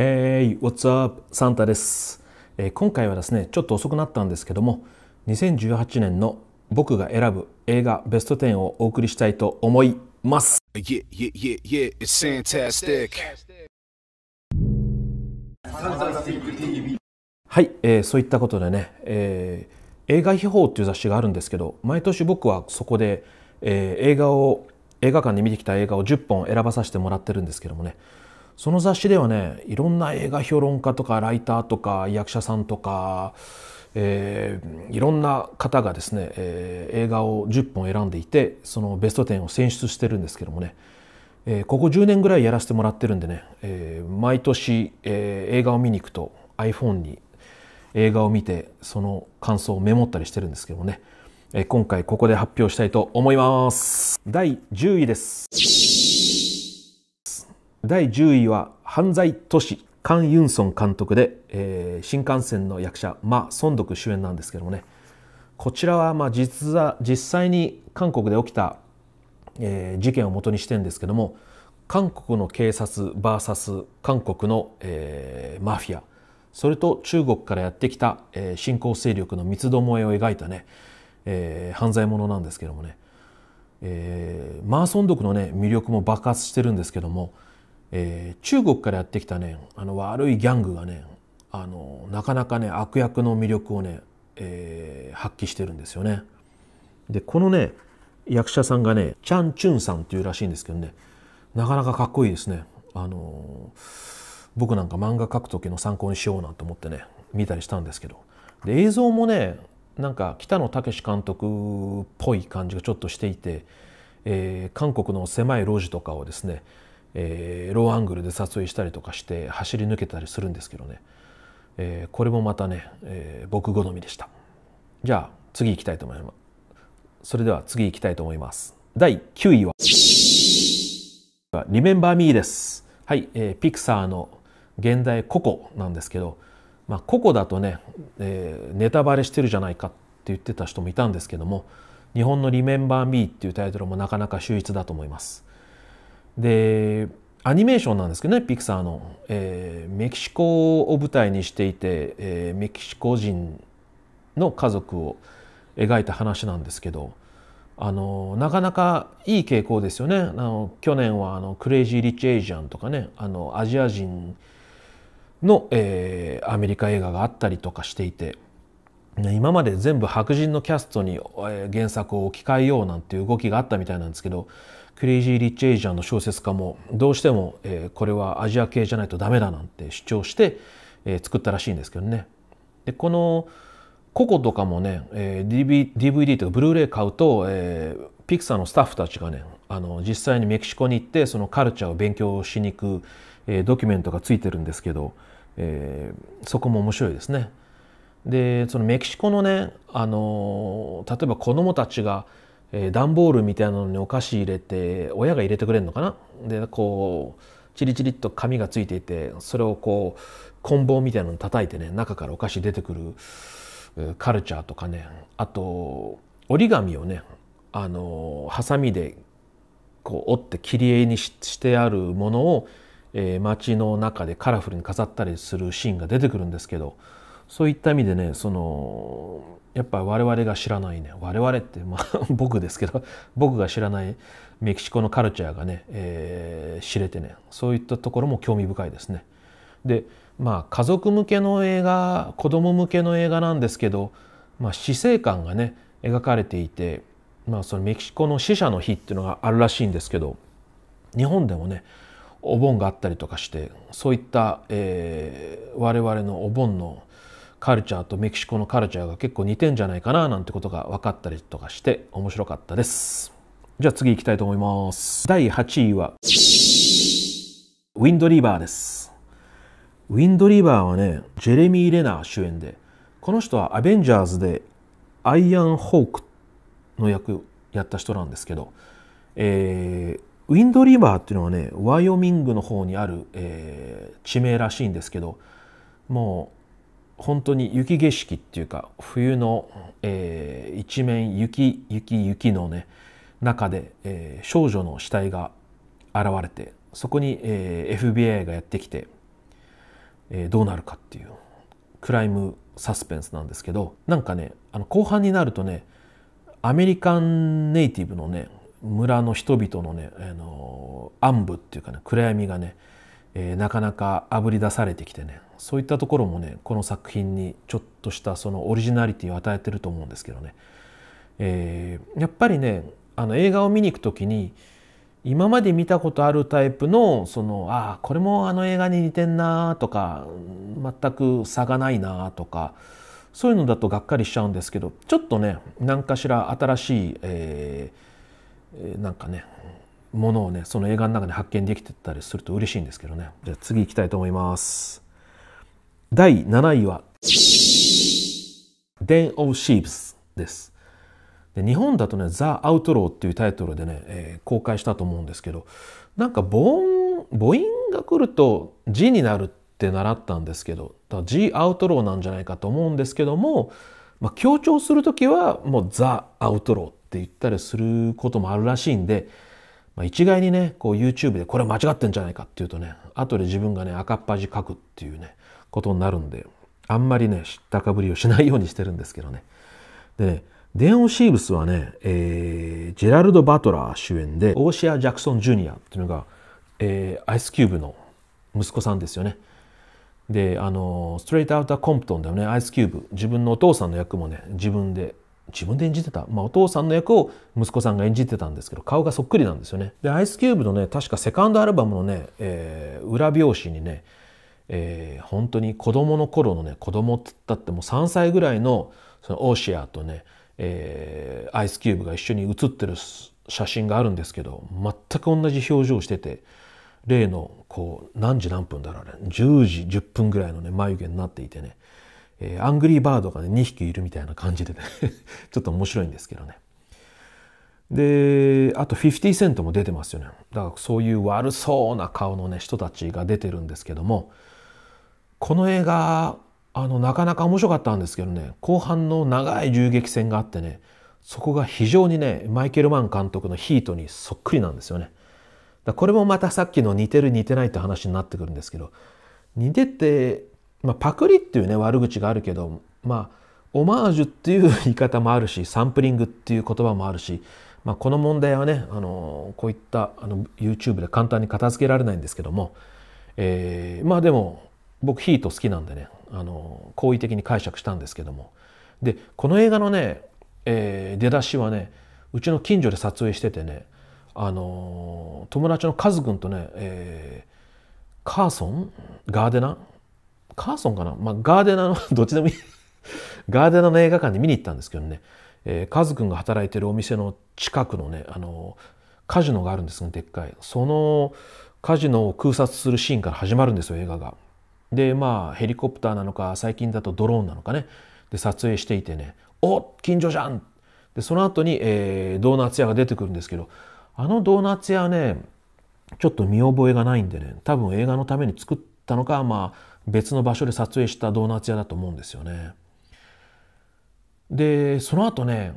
Hey, what's up? サンタです、え今回はですね、ちょっと遅くなったんですけども、2018年の僕が選ぶ映画ベスト10をお送りしたいと思います。Yeah, yeah, yeah, yeah. はい、えー、そういったことでね、えー、映画秘宝っていう雑誌があるんですけど、毎年僕はそこで、えー、映画を映画館で見てきた映画を10本選ばさせてもらってるんですけどもねその雑誌ではねいろんな映画評論家とかライターとか役者さんとか、えー、いろんな方がですね、えー、映画を10本選んでいてそのベスト10を選出してるんですけどもね、えー、ここ10年ぐらいやらせてもらってるんでね、えー、毎年、えー、映画を見に行くと iPhone に映画を見てその感想をメモったりしてるんですけどもね、えー、今回ここで発表したいと思います第10位です第10位は犯罪都市カン・ユンソン監督で、えー、新幹線の役者マ・ソンドク主演なんですけどもねこちらはまあ実は実際に韓国で起きた、えー、事件をもとにしてるんですけども韓国の警察 VS 韓国の、えー、マフィアそれと中国からやってきた、えー、新興勢力の三つどもえを描いたね、えー、犯罪者なんですけどもね、えー、マーソンドクのね魅力も爆発してるんですけどもえー、中国からやってきたねあの悪いギャングがねあのなかなかね悪役の魅力をね、えー、発揮してるんですよね。でこのね役者さんがねチャン・チュンさんっていうらしいんですけどねなかなかかっこいいですね。あのー、僕なんか漫画描く時の参考にしようなんて思ってね見たりしたんですけどで映像もねなんか北野武監督っぽい感じがちょっとしていて、えー、韓国の狭い路地とかをですねえー、ローアングルで撮影したりとかして走り抜けたりするんですけどね、えー、これもまたね、えー、僕好みでしたじゃあ次行きたいと思いますそれでは次行きたいと思います第9位は「リメンバー・ミー」ですはい、えー、ピクサーの現代ココなんですけど、まあ、ココだとね、えー、ネタバレしてるじゃないかって言ってた人もいたんですけども日本の「リメンバー・ミー」っていうタイトルもなかなか秀逸だと思いますでアニメーションなんですけどねピクサーの、えー、メキシコを舞台にしていて、えー、メキシコ人の家族を描いた話なんですけどあのなかなかいい傾向ですよねあの去年はあのクレイジー・リッチ・エイジアンとかねあのアジア人の、えー、アメリカ映画があったりとかしていて今まで全部白人のキャストに、えー、原作を置き換えようなんていう動きがあったみたいなんですけどクレイジー・リッチ・エイジャーの小説家もどうしても、えー、これはアジア系じゃないとダメだなんて主張して、えー、作ったらしいんですけどね。でこのココとかもね、えー、DVD とかブルーレイ買うと、えー、ピクサーのスタッフたちがねあの実際にメキシコに行ってそのカルチャーを勉強しに行く、えー、ドキュメントがついてるんですけど、えー、そこも面白いですね。でそのメキシコのねあの例えば子どもたちがえー、段ボールみたいなのにお菓子入れて親が入れてくれるのかなでこうチリチリっと紙がついていてそれをこう棍棒みたいなの叩いてね中からお菓子出てくるカルチャーとかねあと折り紙をねあのハサミでこう折って切り絵にしてあるものを、えー、街の中でカラフルに飾ったりするシーンが出てくるんですけどそういった意味でねそのやっぱ我々が知らないね我々ってまあ 僕ですけど僕が知らないメキシコのカルチャーがね、えー、知れてねそういったところも興味深いですね。でまあ家族向けの映画子供向けの映画なんですけど、まあ、死生観がね描かれていて、まあ、そのメキシコの死者の日っていうのがあるらしいんですけど日本でもねお盆があったりとかしてそういった、えー、我々のお盆のカルチャーとメキシコのカルチャーが結構似てんじゃないかななんてことが分かったりとかして面白かったですじゃあ次行きたいと思います第8位はウィンドリバーですウィンドリバーはねジェレミー・レナー主演でこの人はアベンジャーズでアイアン・ホークの役やった人なんですけど、えー、ウィンドリーバーっていうのはねワイオミングの方にある、えー、地名らしいんですけどもう本当に雪景色っていうか冬の、えー、一面雪雪雪のね中で、えー、少女の死体が現れてそこに、えー、FBI がやってきて、えー、どうなるかっていうクライムサスペンスなんですけどなんかねあの後半になるとねアメリカンネイティブのね村の人々のね、あの暗部っていうかね暗闇がね、えー、なかなかあぶり出されてきてねそういったところもねこの作品にちょっとしたそのオリジナリティを与えてると思うんですけどね、えー、やっぱりねあの映画を見に行く時に今まで見たことあるタイプのそのああこれもあの映画に似てんなとか全く差がないなとかそういうのだとがっかりしちゃうんですけどちょっとね何かしら新しい、えー、なんかねものをねその映画の中で発見できてたりすると嬉しいんですけどねじゃあ次行きたいと思います。第7位は、Den of ー h e です。で日本だとね、ザ・アウトローっていうタイトルでね、えー、公開したと思うんですけど、なんか母音、母音が来ると字になるって習ったんですけど、字 G アウトローなんじゃないかと思うんですけども、まあ、強調する時はもうザ・アウトローって言ったりすることもあるらしいんで、まあ、一概にね、こう YouTube でこれ間違ってんじゃないかっていうとね、後で自分がね、赤っ端書くっていうね、ことになるんで、あんまりね、知ったかぶりをしないようにしてるんですけどね。でね、デンオ・シーブスはね、えー、ジェラルド・バトラー主演で、オーシア・ジャクソン・ジュニアっていうのが、えー、アイスキューブの息子さんですよね。で、あの、ストレート・アウター・コンプトンでもね、アイスキューブ、自分のお父さんの役もね、自分で、自分で演じてた。まあ、お父さんの役を息子さんが演じてたんですけど、顔がそっくりなんですよね。で、アイスキューブのね、確かセカンドアルバムのね、えー、裏表紙にね、えー、本当に子供の頃のね子供っつったってもう3歳ぐらいのそのオーシアとね、えー、アイスキューブが一緒に写ってる写真があるんですけど全く同じ表情をしてて例のこう何時何分だろうね10時10分ぐらいのね眉毛になっていてね、えー、アングリーバードがね2匹いるみたいな感じでね ちょっと面白いんですけどね。であと50セントも出てますよねだからそういう悪そうな顔のね人たちが出てるんですけどもこの映画あのなかなか面白かったんですけどね後半の長い銃撃戦があってねそこが非常にねマイケル・マン監督のヒートにそっくりなんですよね。だこれもまたさっきの似てる似てないって話になってくるんですけど似てて、まあ、パクリっていうね悪口があるけどまあオマージュっていう言い方もあるしサンプリングっていう言葉もあるし、まあ、この問題はねあのこういったあの YouTube で簡単に片付けられないんですけども、えー、まあでも僕ヒート好きなんでねあの好意的に解釈したんですけどもでこの映画のね、えー、出だしはねうちの近所で撮影しててねあの友達のカズ君とね、えー、カーソンガーデナカーソンかな、まあ、ガーデナの どっちでもいいガーデナの映画館で見に行ったんですけどね、えー、カズ君が働いてるお店の近くのねあのカジノがあるんですがでっかいそのカジノを空撮するシーンから始まるんですよ映画が。でまあヘリコプターなのか最近だとドローンなのかねで撮影していてね「お近所じゃん!」でその後に、えー、ドーナツ屋が出てくるんですけどあのドーナツ屋ねちょっと見覚えがないんでね多分映画のために作ったのかまあ別の場所で撮影したドーナツ屋だと思うんですよね。でその後ね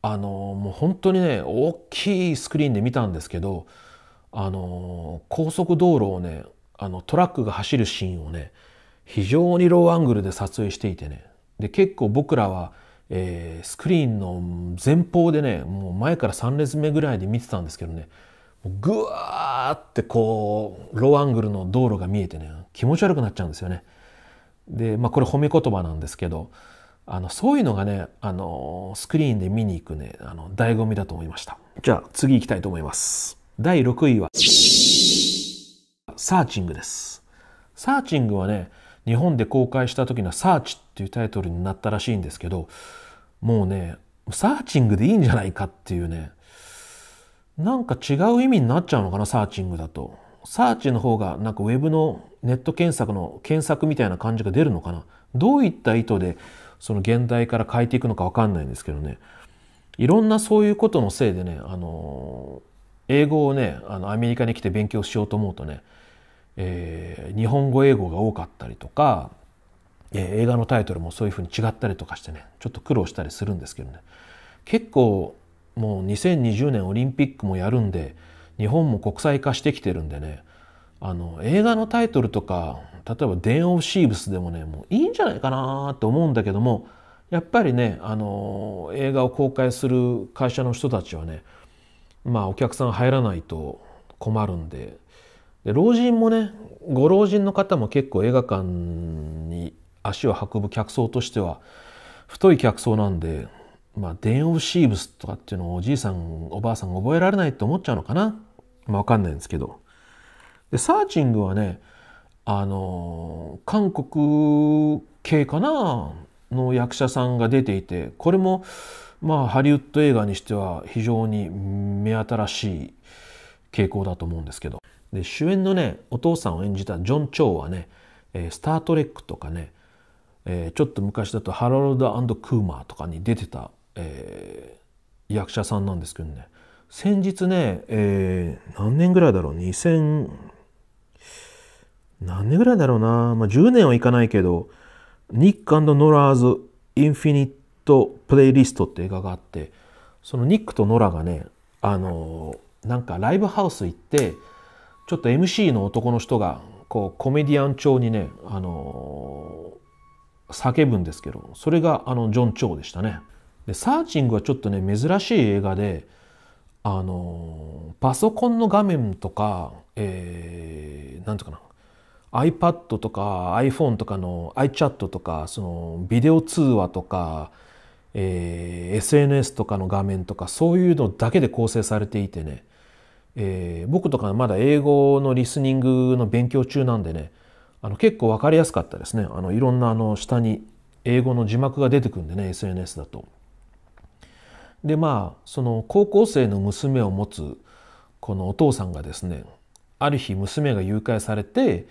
あのもう本当にね大きいスクリーンで見たんですけどあの高速道路をねあのトラックが走るシーンをね非常にローアングルで撮影していてねで結構僕らは、えー、スクリーンの前方でねもう前から3列目ぐらいで見てたんですけどねぐわーってこうローアングルの道路が見えてね気持ち悪くなっちゃうんですよね。でまあこれ褒め言葉なんですけどあのそういうのがねあのスクリーンで見に行くねあの醍醐味だと思いました。じゃあ次行きたいと思います。第6位はサーチングです。サーチングはね、日本で公開した時のサーチっていうタイトルになったらしいんですけど、もうね、サーチングでいいんじゃないかっていうね、なんか違う意味になっちゃうのかな、サーチングだと。サーチの方がなんかウェブのネット検索の検索みたいな感じが出るのかな。どういった意図でその現代から変えていくのかわかんないんですけどね。いろんなそういうことのせいでね、あの、英語をね、あのアメリカに来て勉強しようと思うとね、えー、日本語英語が多かったりとか、えー、映画のタイトルもそういうふうに違ったりとかしてねちょっと苦労したりするんですけどね結構もう2020年オリンピックもやるんで日本も国際化してきてるんでねあの映画のタイトルとか例えば「電音シーブス」でもねもういいんじゃないかなって思うんだけどもやっぱりねあの映画を公開する会社の人たちはねまあお客さん入らないと困るんでで老人もねご老人の方も結構映画館に足を運ぶ客層としては太い客層なんで、まあ、デン・オブ・シーブスとかっていうのをおじいさんおばあさん覚えられないって思っちゃうのかな、まあ、分かんないんですけどでサーチングはねあの韓国系かなの役者さんが出ていてこれもまあハリウッド映画にしては非常に目新しい傾向だと思うんですけど。で、主演のね、お父さんを演じたジョン・チョウはね、えー、スタートレックとかね、えー、ちょっと昔だとハロルドクーマーとかに出てた、えー、役者さんなんですけどね、先日ね、えー、何年ぐらいだろう、2000、何年ぐらいだろうな、まあ、10年はいかないけど、ニックノラーズ・インフィニット・プレイリストって映画があって、そのニックとノラがね、あのー、なんかライブハウス行って、ちょっと MC の男の人がこうコメディアン調にね、あのー、叫ぶんですけどそれがあのジョン・チョウでしたね。で「サーチング」はちょっとね珍しい映画で、あのー、パソコンの画面とかえー、なんとかな iPad とか iPhone とかの iChat とかそのビデオ通話とか、えー、SNS とかの画面とかそういうのだけで構成されていてねえー、僕とかまだ英語のリスニングの勉強中なんでね、あの結構分かりやすかったですね。あのいろんなあの下に英語の字幕が出てくんでね、SNS だと。でまあその高校生の娘を持つこのお父さんがですねある日娘が誘拐されて、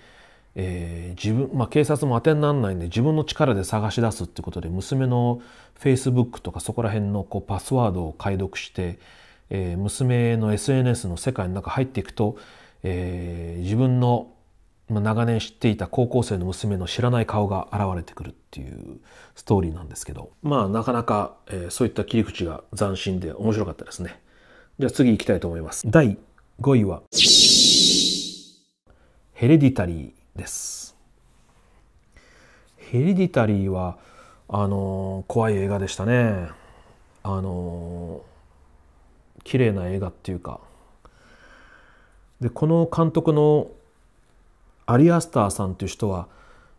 えー、自分、まあ、警察も当てにならないんで自分の力で探し出すってことで娘のフェイスブックとかそこら辺のこうパスワードを解読して、え娘の SNS の世界の中入っていくと、えー、自分の長年知っていた高校生の娘の知らない顔が現れてくるっていうストーリーなんですけどまあなかなか、えー、そういった切り口が斬新で面白かったですねじゃあ次行きたいと思います第5位はヘレディタリーですヘレディタリーはあのー、怖い映画でしたねあのー綺麗な映画っていうかでこの監督のアリアスターさんという人は、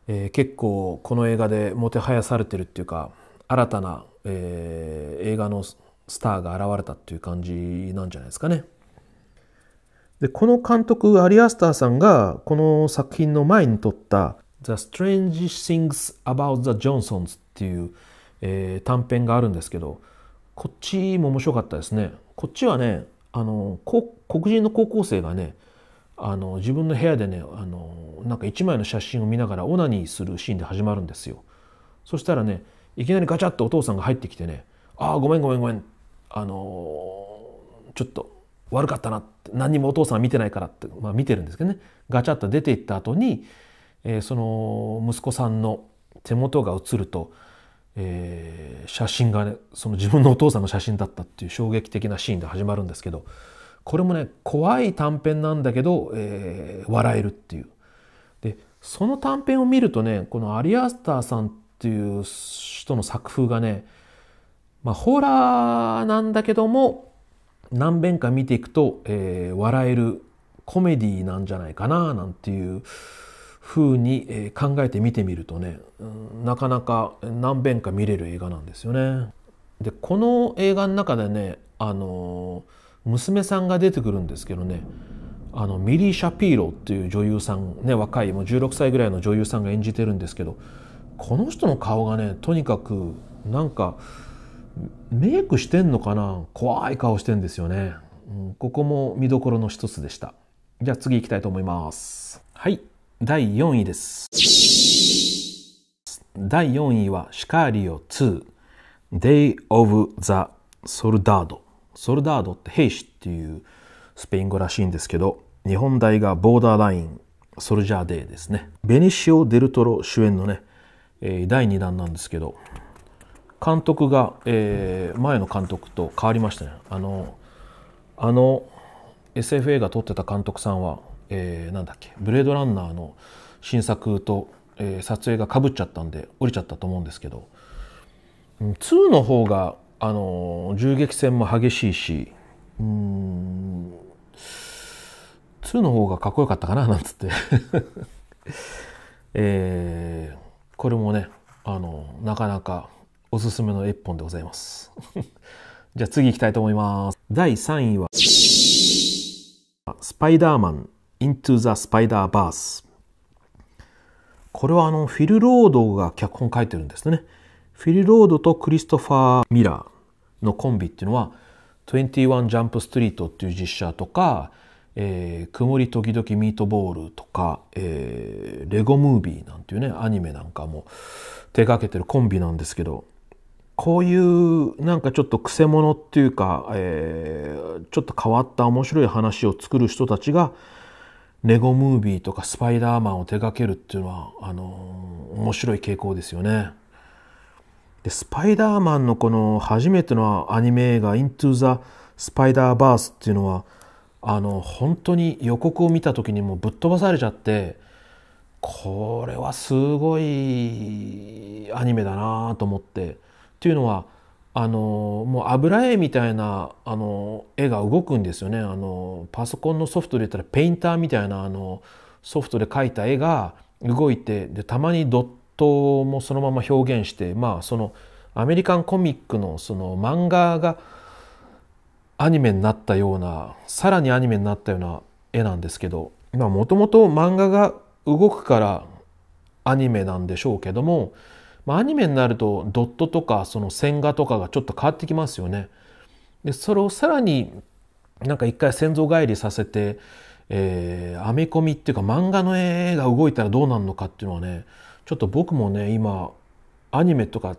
えー、結構この映画でもてはやされてるっていうか新たな、えー、映画のスターが現れたっていう感じなんじゃないですかね。でこの監督アリアスターさんがこの作品の前に撮った「The Strange Things About the Johnsons」っていう、えー、短編があるんですけどこっちも面白かったですね。こっちはねあの黒人の高校生がねあの自分の部屋でねあのなんか一枚の写真を見ながらオナニーするシーンで始まるんですよ。そしたらねいきなりガチャッとお父さんが入ってきてね「ああごめんごめんごめんあのちょっと悪かったな」って何にもお父さん見てないからって、まあ、見てるんですけどねガチャッと出ていった後に、えー、その息子さんの手元が映ると「えー、写真がねその自分のお父さんの写真だったっていう衝撃的なシーンで始まるんですけどこれもね怖い短編なんだけど、えー、笑えるっていう。でその短編を見るとねこのアリアスターさんっていう人の作風がねまあホラーなんだけども何遍か見ていくと、えー、笑えるコメディなんじゃないかななんていうふうに考えて見てみるとねなかなか何遍か見れる映画なんですよね。でこの映画の中でねあの娘さんが出てくるんですけどねあのミリー・シャピーロっていう女優さんね若いもう16歳ぐらいの女優さんが演じてるんですけどこの人の顔がねとにかくなんかメイクしてんのかな怖い顔してんですよね、うん、ここも見どころの一つでしたじゃあ次行きたいと思いますはい第4位です。第4位はシカーリオ2 Day of the Soldado。ソルダードって兵士っていうスペイン語らしいんですけど、日本大がボーダーラインソルジャーデーですね。ベニシオ・デルトロ主演のね、え第2弾なんですけど、監督が、えー、前の監督と変わりましたね。あの、あの SF 映画撮ってた監督さんはえー、なんだっけ、ブレードランナーの新作と、えー、撮影がかぶっちゃったんで、降りちゃったと思うんですけど、2の方が、あのー、銃撃戦も激しいし、うん、2の方がかっこよかったかな、なんつって。えー、これもね、あのー、なかなかおすすめの一本でございます。じゃあ次行きたいと思います。第3位は、スパイダーマン Into the Spider-Verse。これはあのフィル・ロードが脚本書いてるんですね。フィル・ロードとクリストファー・ミラーのコンビっていうのは21ジャンプストリートっていう実写とか、えー、曇り時々ミートボールとか、えー、レゴムービーなんていうね、アニメなんかも手がけてるコンビなんですけど、こういうなんかちょっとくせ者っていうか、えー、ちょっと変わった面白い話を作る人たちが、レゴムービーとかスパイダーマンを手掛けるっていうのは、あのー、面白い傾向ですよね。で、スパイダーマンのこの初めてのアニメ映画、Into the Spider-Verse っていうのは、あの、本当に予告を見た時にもうぶっ飛ばされちゃって、これはすごいアニメだなと思って。っていうのは、あのもう油絵みたいなあの絵が動くんですよねあのパソコンのソフトで言ったらペインターみたいなあのソフトで描いた絵が動いてでたまにドットもそのまま表現してまあそのアメリカンコミックのその漫画がアニメになったようなさらにアニメになったような絵なんですけどもともと漫画が動くからアニメなんでしょうけどもまあ、アニメになるとドットとかその線画とかがちょっと変わってきますよね。でそれをさらになんか一回先祖返りさせて、えー、アメコミっていうか漫画の絵が動いたらどうなるのかっていうのはねちょっと僕もね今アニメとか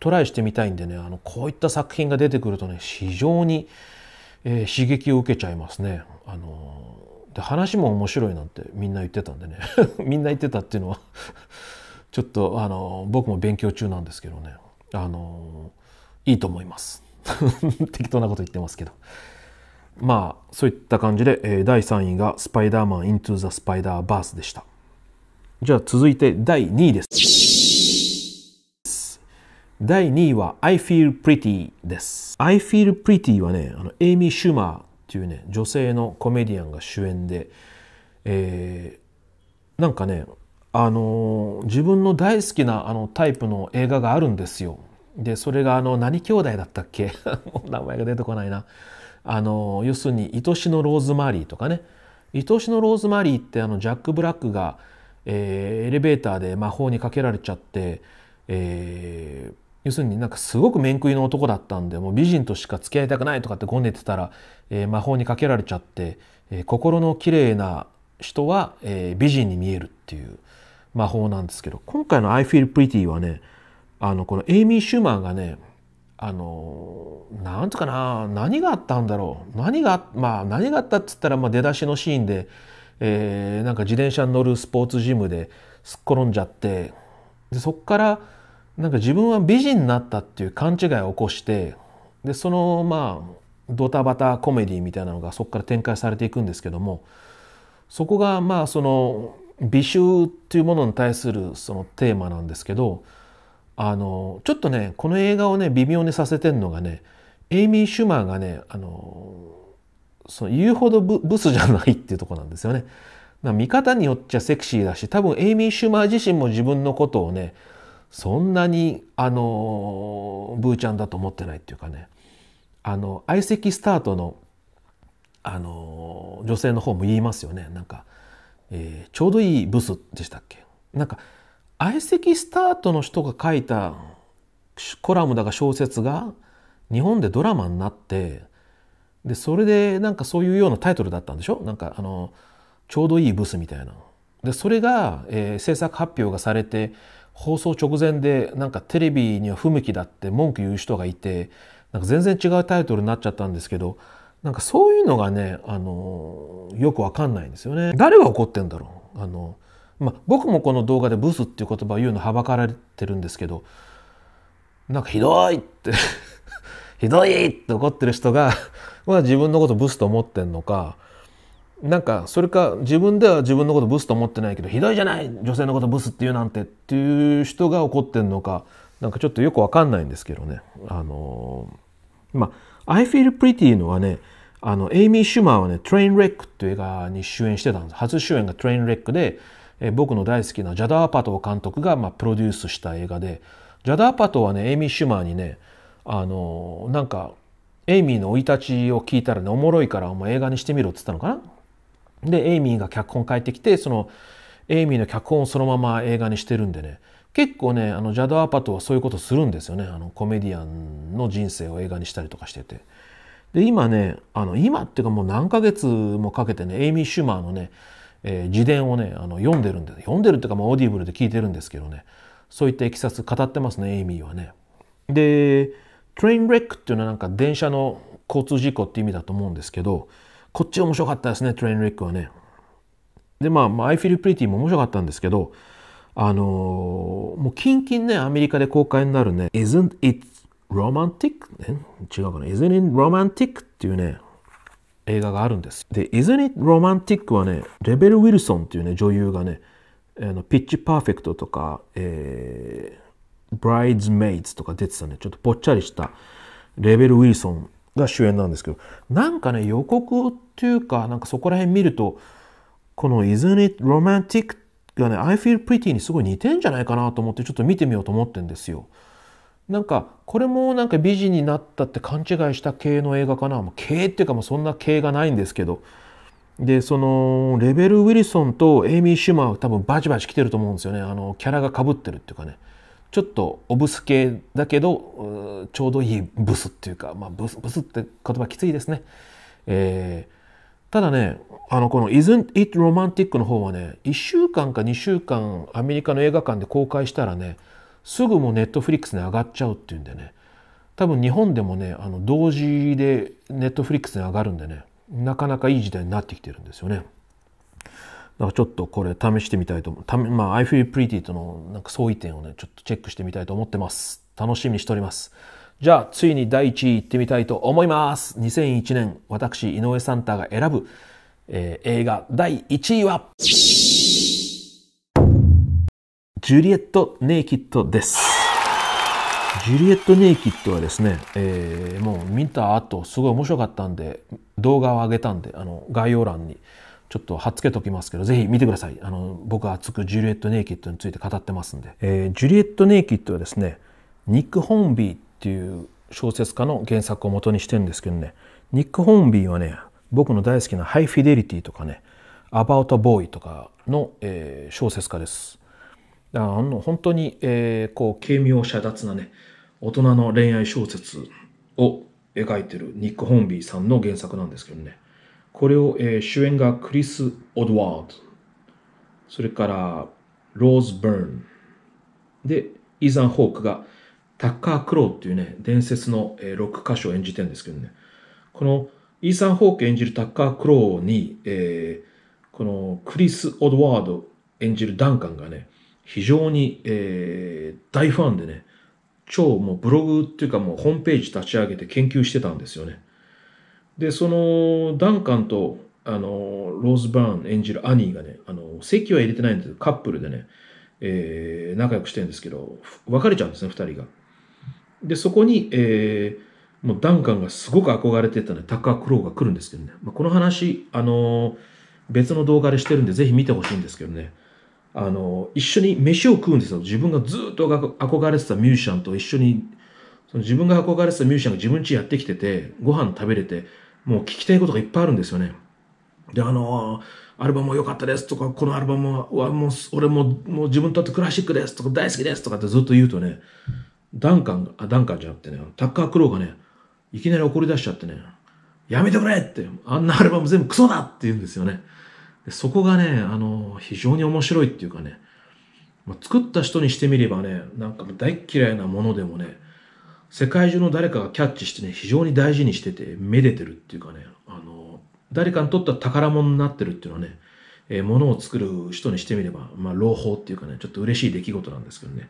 トライしてみたいんでねあのこういった作品が出てくるとね非常に、えー、刺激を受けちゃいますね。あのー、で話も面白いなんてみんな言ってたんでね みんな言ってたっていうのはちょっとあの僕も勉強中なんですけどねあのいいと思います 適当なこと言ってますけどまあそういった感じで、えー、第3位が「スパイダーマン・イントゥ・ザ・スパイダーバース」でしたじゃあ続いて第2位です第2位は「I Feel Pretty」です「I Feel Pretty」はねあのエイミー・シュマーっていうね女性のコメディアンが主演で、えー、なんかねあの自分の大好きなあのタイプの映画があるんですよ。でそれがあの何兄弟だったっけ 名前が出てこないな。あの要するに「愛しのローズマリー」とかね「愛しのローズマリー」ってあのジャック・ブラックが、えー、エレベーターで魔法にかけられちゃって、えー、要するになんかすごく面食いの男だったんでもう美人としか付き合いたくないとかってごねてたら、えー、魔法にかけられちゃって、えー、心の綺麗な人は、えー、美人に見えるっていう。魔法なんですけど、今回の I Feel Pretty はね、あの、このエイミー・シューマンがね、あの、なんとかな、何があったんだろう。何が、まあ何があったっつったら、まあ出だしのシーンで、えー、なんか自転車に乗るスポーツジムですっ転んじゃって、でそこからなんか自分は美人になったっていう勘違いを起こしてでそのまあドタバタコメディみたいなのがそこから展開されていくんですけどもそこがまあその美醜というものに対するそのテーマなんですけどあのちょっとねこの映画をね微妙にさせてるのがねエイミー・シュマーがねあのその言うほどブスじゃないっていうとこなんですよね。見方によっちゃセクシーだし多分エイミー・シュマー自身も自分のことをねそんなにあのブーちゃんだと思ってないっていうかねあの相席スタートのあの女性の方も言いますよねなんか。えー、ちょうどいいブスでしたっけなんか相席スタートの人が書いたコラムだか小説が日本でドラマになってでそれでなんかそういうようなタイトルだったんでしょなんかあのちょうどいいブスみたいな。でそれが、えー、制作発表がされて放送直前でなんかテレビには不向きだって文句言う人がいてなんか全然違うタイトルになっちゃったんですけどなんかそういうのがね、あの、よくわかんないんですよね。誰が怒ってんだろう。あの、まあ、僕もこの動画でブスっていう言葉を言うのはばかられてるんですけど、なんかひどいって ひどいって怒ってる人が ま自分のことブスと思ってんのか、なんかそれか自分では自分のことブスと思ってないけどひどいじゃない女性のことブスって言うなんてっていう人が怒ってんのかなんかちょっとよくわかんないんですけどねあのー、まあ I Feel Pretty のはね、あの、エイミー・シュマーはね、トレインレックっていう映画に主演してたんです。初主演がトレインレックで、え僕の大好きなジャダー・パト監督が、まあ、プロデュースした映画で、ジャダー・パトはね、エイミー・シュマーにね、あの、なんか、エイミーの生い立ちを聞いたらね、おもろいからお前映画にしてみろって言ったのかなで、エイミーが脚本書いてきて、その、エイミーの脚本をそのまま映画にしてるんでね、結構ね、あの、ジャド・アパトはそういうことするんですよね。あの、コメディアンの人生を映画にしたりとかしてて。で、今ね、あの、今っていうかもう何ヶ月もかけてね、エイミー・シュマーのね、えー、自伝をね、あの、読んでるんで、読んでるっていうかもうオーディブルで聞いてるんですけどね、そういったいきさつ語ってますね、エイミーはね。で、トレインレックっていうのはなんか電車の交通事故って意味だと思うんですけど、こっち面白かったですね、トレインレックはね。で、まあ、まあ、アイフィル・プリティも面白かったんですけど、あのー、もう近々ね、アメリカで公開になるね、Isn't It Romantic? ね、違うかな ?Isn't It Romantic? っていうね、映画があるんです。で、Isn't It Romantic はね、レベル・ウィルソンっていうね、女優がね、あのピッチ・パーフェクトとか、えー、ブライ a メイ s とか出てたね、ちょっとぽっちゃりしたレベル・ウィルソンが主演なんですけど、なんかね、予告っていうか、なんかそこら辺見ると、この Isn't It Romantic がね、I feel pretty にすごい似てんじゃないかなと思ってちょっと見てみようと思ってんですよ。なんか、これもなんか美人になったって勘違いした系の映画かな。もう系っていうかもうそんな系がないんですけど。で、その、レベル・ウィルソンとエイミー・シュマーは多分バチバチ来てると思うんですよね。あの、キャラがかぶってるっていうかね。ちょっとオブス系だけど、ちょうどいいブスっていうか、まあブス、ブスって言葉きついですね。えーただねあのこの「Isn't It Romantic」の方はね1週間か2週間アメリカの映画館で公開したらねすぐもうネットフリックスに上がっちゃうっていうんでね多分日本でもねあの同時でネットフリックスに上がるんでねなかなかいい時代になってきてるんですよね。だからちょっとこれ試してみたいと思う。まあ、I feel pretty とのなんか相違点をね、ちょっとチェックしてみたいと思ってます。楽しみにしております。じゃあ、ついに第1位行ってみたいと思います。2001年、私、井上サンタが選ぶ、えー、映画第1位は、ジュリエット・ネイキッドです。ジュリエット・ネイキッドはですね、えー、もう見た後、すごい面白かったんで、動画を上げたんで、あの、概要欄に、ちょっと貼っつけときますけど、ぜひ見てください。あの、僕は熱くジュリエット・ネイキッドについて語ってますんで。えー、ジュリエット・ネイキッドはですね、ニック・ホンビーっていう小説家の原作を元にしてるんですけどねニック・ホーンビーはね僕の大好きな「ハイ・フィデリティ」とかね「アバウト・ボーイ」とかの、えー、小説家です。あの本当に、えー、こう軽妙者脱なね大人の恋愛小説を描いてるニック・ホーンビーさんの原作なんですけどねこれを、えー、主演がクリス・オドワードそれからローズ・バーンでイーザン・ホークが「タッカー・クローっていうね、伝説のロック歌手を演じてるんですけどね、このイーサン・ホーク演じるタッカー・クローに、えー、このクリス・オドワード演じるダンカンがね、非常に、えー、大ファンでね、超もうブログっていうかもうホームページ立ち上げて研究してたんですよね。で、そのダンカンとあのローズ・バーン演じるアニーがね、あの席は入れてないんですけど、カップルでね、えー、仲良くしてるんですけど、別れちゃうんですね、二人が。で、そこに、えー、もうダンカンがすごく憧れてたね、タッカー・クローが来るんですけどね。まあ、この話、あのー、別の動画でしてるんで、ぜひ見てほしいんですけどね。あのー、一緒に飯を食うんですよ。自分がずっと憧れてたミュージシャンと一緒に、その自分が憧れてたミュージシャンが自分家やってきてて、ご飯食べれて、もう聞きたいことがいっぱいあるんですよね。で、あのアルバムも良かったですとか、このアルバムは、もう、俺も、もう自分にとってクラシックですとか、大好きですとかってずっと言うとね、ダンカン、あ、ダンカンじゃなくてね、タッカー・クローがね、いきなり怒り出しちゃってね、やめてくれって、あんなアルバム全部クソだって言うんですよね。でそこがね、あの、非常に面白いっていうかね、まあ、作った人にしてみればね、なんか大嫌いなものでもね、世界中の誰かがキャッチしてね、非常に大事にしてて、めでてるっていうかね、あの、誰かにとっては宝物になってるっていうのはね、えー、物を作る人にしてみれば、まあ、朗報っていうかね、ちょっと嬉しい出来事なんですけどね。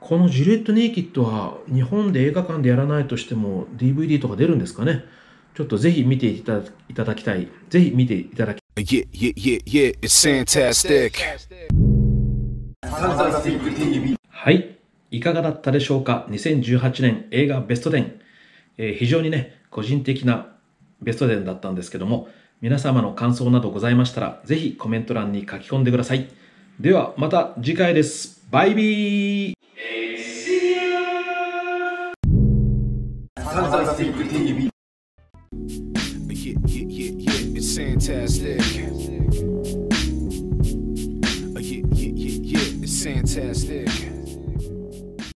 このジュレット・ネイキッドは日本で映画館でやらないとしても DVD とか出るんですかねちょっとぜひ見ていたいただきたい。ぜひ見ていただきたい。Yeah, yeah, yeah, yeah. はい。いかがだったでしょうか ?2018 年映画ベスト10。えー、非常にね、個人的なベスト10だったんですけども、皆様の感想などございましたら、ぜひコメント欄に書き込んでください。では、また次回です。バイビー Yeah, yeah, yeah, yeah, it's fantastic. Yeah, yeah, yeah, yeah, it's fantastic.